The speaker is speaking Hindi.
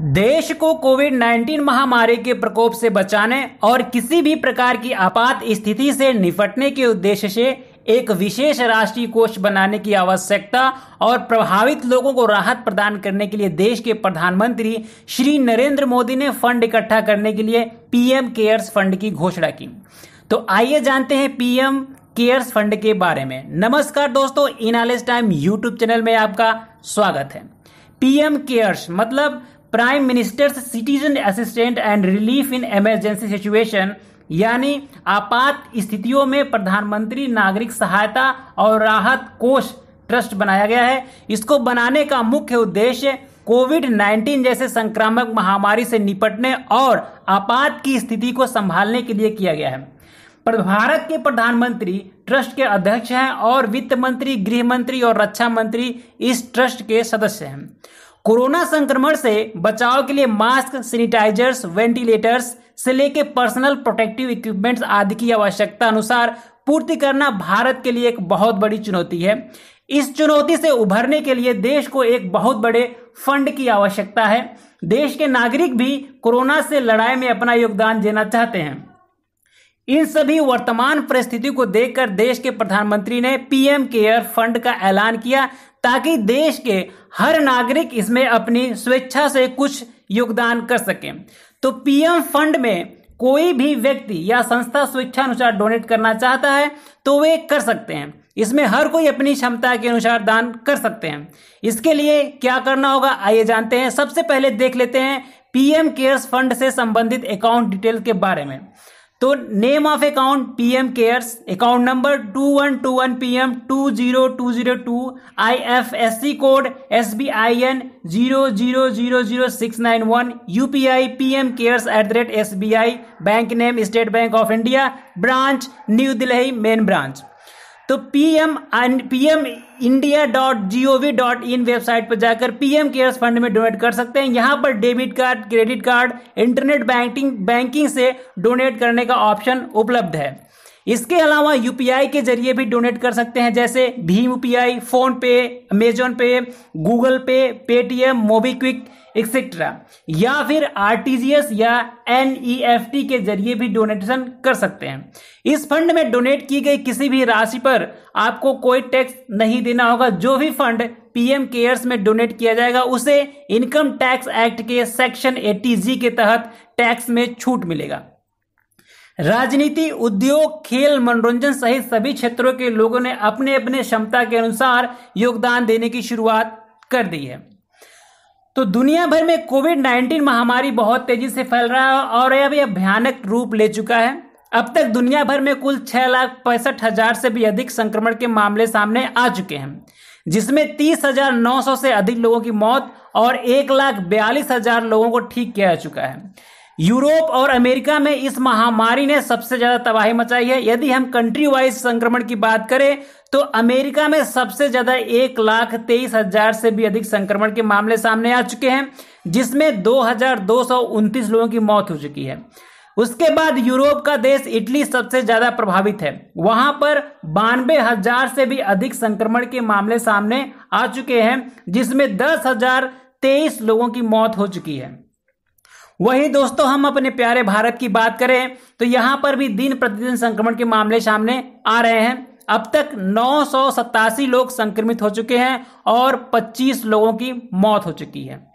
देश को कोविड 19 महामारी के प्रकोप से बचाने और किसी भी प्रकार की आपात स्थिति से निपटने के उद्देश्य से एक विशेष राष्ट्रीय कोष बनाने की आवश्यकता और प्रभावित लोगों को राहत प्रदान करने के लिए देश के प्रधानमंत्री श्री नरेंद्र मोदी ने फंड इकट्ठा करने के लिए पीएम केयर्स फंड की घोषणा की तो आइए जानते हैं पीएम केयर्स फंड के बारे में नमस्कार दोस्तों इनालिस टाइम यूट्यूब चैनल में आपका स्वागत है पीएम केयर्स मतलब prime minister's citizen assistant and relief in emergency situation यानी आपात स्थितियों में प्रधानमंत्री नागरिक सहायता और राहत कोष ट्रस्ट बनाया गया है इसको बनाने का मुख्य उद्देश्य कोविड 19 जैसे संक्रामक महामारी से निपटने और आपात की स्थिति को संभालने के लिए किया गया है भारत के प्रधानमंत्री ट्रस्ट के अध्यक्ष हैं और वित्त मंत्री गृह मंत्री और रक्षा मंत्री इस ट्रस्ट के सदस्य हैं कोरोना संक्रमण से बचाव के लिए मास्क सैनिटाइजर्स वेंटिलेटर्स से लेकर पर्सनल प्रोटेक्टिव इक्विपमेंट्स आदि की आवश्यकता अनुसार पूर्ति करना भारत के लिए एक बहुत बड़ी चुनौती है इस चुनौती से उभरने के लिए देश को एक बहुत बड़े फंड की आवश्यकता है देश के नागरिक भी कोरोना से लड़ाई में अपना योगदान देना चाहते हैं इन सभी वर्तमान परिस्थिति को देखकर देश के प्रधानमंत्री ने पीएम केयर फंड का ऐलान किया ताकि देश के हर नागरिक इसमें अपनी स्वेच्छा से कुछ योगदान कर सके तो पीएम फंड में कोई भी व्यक्ति या संस्था स्वेच्छा अनुसार डोनेट करना चाहता है तो वे कर सकते हैं इसमें हर कोई अपनी क्षमता के अनुसार दान कर सकते हैं इसके लिए क्या करना होगा आइए जानते हैं सबसे पहले देख लेते हैं पीएम केयर्स फंड से संबंधित अकाउंट डिटेल के बारे में तो name of account PM cares account number two one two one P M two zero two zero two I F S C code S B I N zero zero zero zero six nine one U P I P M cares at the rate S B I bank name State Bank of India branch New Delhi main branch तो PM PM India dot G O V dot in website पर जाकर पीएम केयर्स फंड में डोनेट कर सकते हैं यहाँ पर debit card credit card internet banking banking से डोनेट करने का ऑप्शन उपलब्ध है इसके अलावा यूपीआई के जरिए भी डोनेट कर सकते हैं जैसे भीम UPI PhonePe Amazon pay Google pay Paytm MobiKwik etcetera या फिर आरटीजीएस या एनईएफटी के जरिए भी डोनेशन कर सकते हैं इस फंड में डोनेट की गई किसी भी राशि पर आपको कोई टैक्स नहीं देना होगा जो भी फंड पीएम केयर्स में डोनेट किया जाएगा उसे इनकम टैक्स एक्ट के सेक्शन एटी के तहत टैक्स में छूट मिलेगा राजनीति उद्योग खेल मनोरंजन सहित सभी क्षेत्रों के लोगों ने अपने अपने क्षमता के अनुसार योगदान देने की शुरुआत कर दी है तो दुनिया भर में कोविड 19 महामारी बहुत तेजी से फैल रहा है और यह भी भयानक रूप ले चुका है अब तक दुनिया भर में कुल छह लाख पैंसठ हजार से भी अधिक संक्रमण के मामले सामने आ चुके हैं जिसमें तीस हजार नौ सौ से अधिक लोगों की मौत और एक लाख बयालीस हजार लोगों को ठीक किया जा चुका है यूरोप और अमेरिका में इस महामारी ने सबसे ज्यादा तबाही मचाई है यदि हम कंट्री वाइज संक्रमण की बात करें तो अमेरिका में सबसे ज्यादा एक लाख तेईस हजार से भी अधिक संक्रमण के मामले सामने आ चुके हैं जिसमें दो हजार दो सौ उनतीस लोगों की मौत हो चुकी है उसके बाद यूरोप का देश इटली सबसे ज्यादा प्रभावित है वहां पर बानवे हजार से भी अधिक संक्रमण के मामले सामने आ चुके हैं जिसमें दस हजार तेईस लोगों की मौत हो चुकी है वही दोस्तों हम अपने प्यारे भारत की बात करें तो यहां पर भी दिन प्रतिदिन संक्रमण के मामले सामने आ रहे हैं अब तक नौ लोग संक्रमित हो चुके हैं और 25 लोगों की मौत हो चुकी है